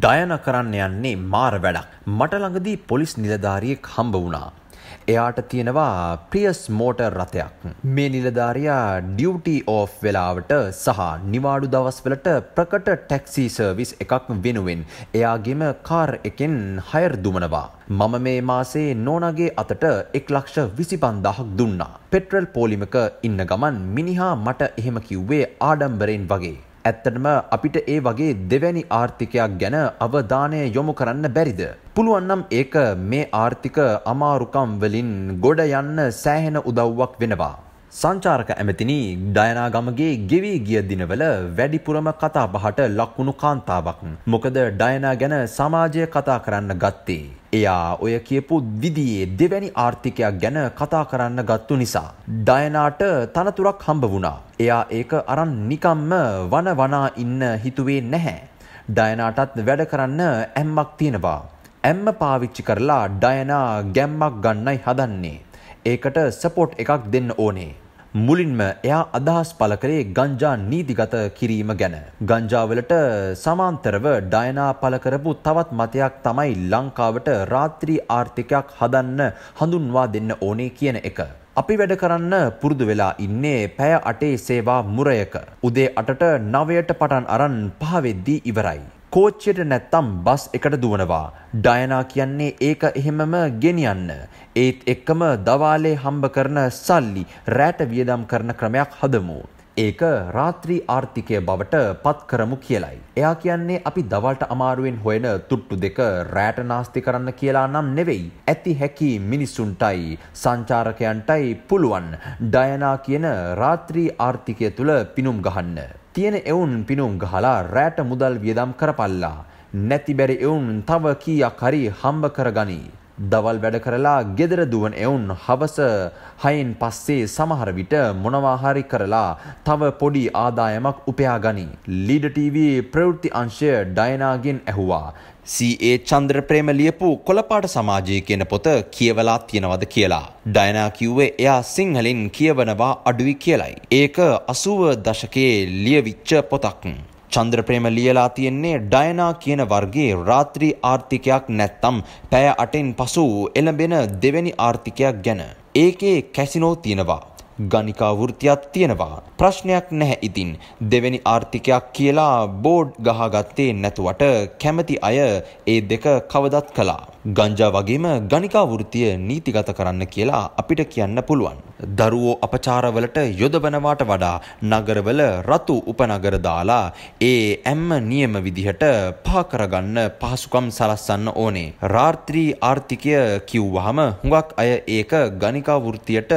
ඩයන කරන්න යන්නේ මාර වැඩක්. මට ළඟදී පොලිස් නිලධාරියෙක් හම්බ වුණා. එයාට තියෙනවා ප්‍රියස් මෝටර් රථයක්. මේ නිලධාරයා ඩියුටි ඕෆ් වෙලාවට සහ නිවාඩු දවස්වලට ප්‍රකට ටැක්සි සර්විස් එකක් වෙනුවෙන්. එයාගෙම කාර් එකෙන් හයර් දුමනවා. මම මේ මාසේ නෝනගේ අතට එක් ලක්ෂ විසිපන්දහක් දුන්නා. පෙට්‍රල් පෝලිමක ඉන්න ගමන් මිනිහා මට එහෙම කිව්වේ ආඩම්බරෙන් වගේ. ඇත්තටම අපිට ඒ වගේ දෙවැනි ආර්ථිකයක් ගැන අවධානය යොමු කරන්න බැරිද. පුළුවන්නම් ඒක මේ ආර්ථික අමාරුකම්වලින් ගොඩ යන්න සෑහෙන උදව්වක් වෙනවා. සංචාරක ඇමතිනි ඩයනාගමගේ ගෙවී ගිය දිනවල වැඩිපුරම කතා බහට ලක්වුණු කාන්තාවක්. මොකද ඩයනා ගැන සමාජය කතා කරන්න ගත්තේ. එයා ඔය කියපු විදියේ දෙවැනි ආර්ථිකයක් ගැන කතා කරන්න ගත්තු නිසා. ඩයනාට තනතුරක් හම්බ වුණා. එයා ඒක අරන් නිකම්ම වන වනා ඉන්න හිතුවේ නැහැ. ඩයනාටත් වැඩ කරන්න ඇම්මක් තියෙනවා. ඇම්ම පාවිච්චි කරලා ඩයනා ගැම්මක් ගන්නයි හදන්නේ. ඒකට සපෝට් එකක් දෙන්න ඕනේ. මුලින්ම එයා අදහස් පල කරේ ගංජා නීතිගත කිරීම ගැන. ගංජාවලට සමාන්තරව ඩයනා පලකරපු තවත් මතයක් තමයි ලංකාවට රාත්‍රී ආර්ථිකයක් හදන්න හඳුන්වා දෙන්න ඕනේ කියන එක. අපි වැඩ කරන්න පුරුදු වෙලා ඉන්නේ පැය අටේ සේවා මුරයක. උදේ අටට නවයට පටන් අරන් පහවෙද්දී ඉවරයි. කෝච්චයට නැත්තම් බස් එකට දුවනවා. ඩයනා කියන්නේ ඒක එහෙමම ගෙනියන්න. ඒත් එක්කම දවාලේ හම්බ කරන සල්ලි රෑට වියදම් කරන ක්‍රමයක් හදමු. ඒක රාත්‍රී ආර්ථිකය බවට පත් කරමු කියලයි. එයා කියන්නේ අපි දවල්ට අමාරුවෙන් හොයන තුට්ටු දෙක රෑට නාස්ති කරන්න කියලා නම් නෙවෙයි. ඇති හැකි මිනිස්සුන්ටයි සංචාරකයන්ටයි පුළුවන් ඩයනා කියන රාත්‍රී ආර්ථිකය තුළ පිනුම් ගහන්න. තියෙන එවුන් පිනුම් ගහලා රෑට මුදල් වියදම් කරපල්ලා. නැති බැරි එවුන් තව කීයක් හරි හම්බ කරගනී. දවල් වැඩ කරලා ගෙදර දුවන එවුන් හවස හයෙන් පස්සේ සමහර විට මොනවා හරි කරලා තව පොඩි ආදායමක් උපයා ගනී. ලීඩ TV ප්‍රවෘත්ති අංශය ඩයනාගෙන් ඇහුවා. සඒ චන්ද්‍ර ප්‍රේම ලියපු කොළපාට සමාජය කියන පොත කියවලා තියෙනවද කියලා. ඩයනා කිව්වේ එයා සිංහලින් කියවනවා අඩුවි කියලයි. ඒක අසුව දශකයේ ලියවිච්ච පොතක්. චන්ද්‍රප්‍රේම ලියලා තියෙන්නේ ඩයනා කියන වර්ගයේ රාත්‍රී ආර්ථිකයක් නැත්තම් පැය 8න් පසු එළඹෙන දෙවැනි ආර්ථිකයක් ගැන. ඒකේ කැසිනෝ තියෙනවා. ගණිකා වෘත්තියක් තියෙනවා. ප්‍රශ්නයක් නැහැ ඉතින්. දෙවැනි ආර්ථිකයක් කියලා බෝඩ් ගහගත්තේ නැතුවට කැමති අය ඒ දෙක කවදත් කළා. ගංජා වගේම ගණිකා වෘත්තිය නීතිගත කරන්න කියලා අපිට කියන්න පුළුවන්. දරුවෝ අපචාරවලට යොදවනවාට වඩා නගරවල රතු උපනගර දාලා ඒ ඇම්ම නියම විදිහට පාකරගන්න පහසුකම් සලස්සන්න ඕනේ. රාත්‍රී ආර්ථිකය කිව්වහම හුඟක් අය ඒක ගණිකා වෘත්තියට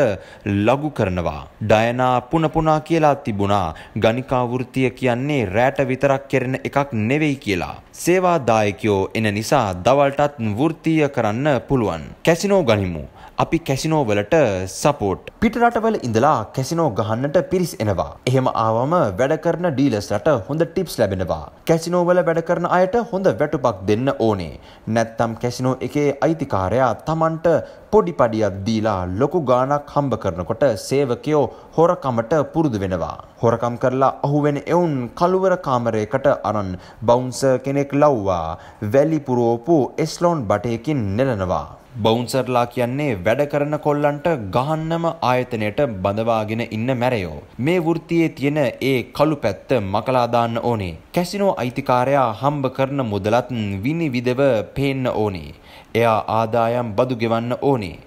ලඝු කරනවා. ඩයනා පුනපුනා කියලා තිබුණා. ගණිකා වෘත්තිය කියන්නේ රැට විතරක් කෙරෙන එකක් නෙවෙයි කියලා. සේවාදායකයෝ එන නිසා දවල්ටත් වෘත්ති වෘත්තීය කරන්න පුළුවන්. කැසිනෝ ගනිමු. අපි කැසිනෝ වලට සපෝට්. පිටරටවල ඉඳලා කැසිනෝ ගහන්නට පිරිස් එනවා. එහෙම ආවම වැඩ කරන ඩීලස්ලට හොඳ ටිප්ස් ලැබෙනවා. කැසිනෝ වල වැඩ කරන අයට හොඳ වැටුපක් දෙන්න ඕනේ. නැත්තම් කැසිනෝ එකේ අයිතිකාරයා Tamanට පොඩි පඩියක් දීලා ලොකු ගාණක් හම්බ කරනකොට සේවකයෝ හොරකමට පුරුදු වෙනවා. හොරකම් කරලා අහුවෙන එවුන් කළුවර කාමරයකට අරන් බවුන්සර් කෙනෙක් ලව්වා. වැලි පුරෝපු එස්ලෝන් බටයකින් නෙලනවා. බවුන්සර්ලා කියන්නේ වැඩ කරන කොල්ලන්ට ගහන්නම ආයතනයට බඳවාගෙන ඉන්න මැරයෝ. මේ වෘත්තියේ තියෙන ඒ කළු පැත්ත මකලා දාන්න ඕනේ. කැසිනෝ අයිතිකාරයා හම්බ කරන මුදලත් විනිවිදව පේන්න ඕනේ. එයා ආදායම් බදු ගෙවන්න ඕනේ.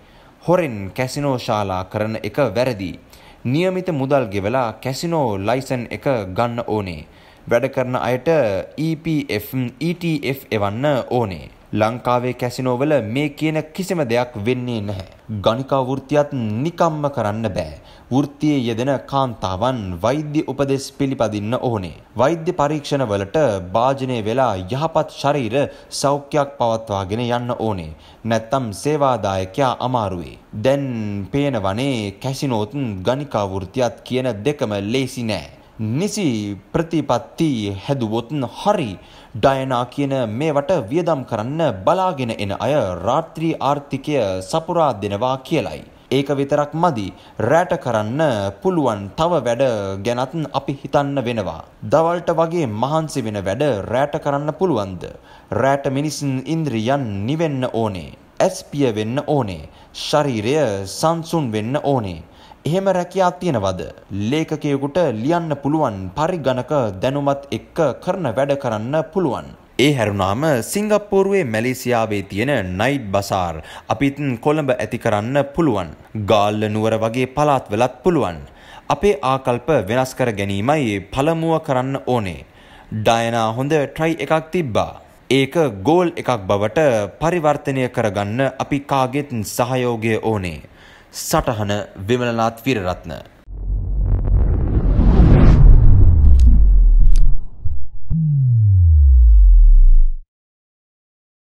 හොරෙන් කැසිනෝ ශාලා කරන එක වැරදි. નિયમિત මුදල් ගෙවලා කැසිනෝ ලයිසන් එක ගන්න ඕනේ. වැඩ කරන අයට EPF, ETF එවන්න ඕනේ. ලංකාවේ කැසිනෝවල මේ කියන කිසිම දෙයක් වෙන්නේ නැහැ. ගණිකා වෘත්තියත් නිකම්ම කරන්න බෑ. වෘත්තියේ යෙදෙන කාන්තාවන් වෛද්‍ය උපදෙස් පිළිපදින්න ඕනේ. වෛද්‍ය පරීක්ෂණවලට භාජනය වෙලා යහපත් ශරීර සෞඛ්‍යයක් පවත්වාගෙන යන්න ඕනේ. නැත්තම් සේවාදායකයා අමාරුවේ. දැන් පේනවනේ කැසිනෝත් ගණිකා වෘත්තියත් කියන දෙකම ලේසි නෑ. නිසි ප්‍රතිපත්ති හැදුවොත් හරි ඩයනා කියන මේවට වියදම් කරන්න බලාගෙන එන අය රාත්‍රී ආර්ථිකය සපුරා දෙනවා කියලයි. ඒක විතරක් මදි රෑට කරන්න පුළුවන් තව වැඩ ගැනත් අපි හිතන්න වෙනවා. දවල්ට වගේ මහන්සි වෙන වැඩ රෑට කරන්න පුළුවන්ද. රෑට මිනිසින් ඉන්ද්‍රියන් නිවෙන්න ඕනේ. ඇස්පිය වෙන්න ඕනේ. ශරීරය සංසුන් වෙන්න ඕනේ. එහෙම රැකියාවක් තියෙනවද? ලේඛකයෙකුට ලියන්න පුළුවන් පරිගණක දැනුමත් එක්ක කරන වැඩ කරන්න පුළුවන්. ඒ හැරුණාම සිංගප්පූරුවේ මැලේසියාවේ තියෙන නයිට් බසාර් අපිත් කොළඹ ඇති කරන්න පුළුවන්. ගාල්ල නුවර වගේ පළාත්වලත් පුළුවන්. අපේ ආකල්ප වෙනස් කර ගැනීමයි පළමුව කරන්න ඕනේ. ඩයනා හොඳ ට්‍රයි එකක් තිබ්බා. ඒක ගෝල් එකක් බවට පරිවර්තනය කරගන්න අපි කාගෙත් සහයෝගය ඕනේ. සටහන විමලනාත් විරරත්න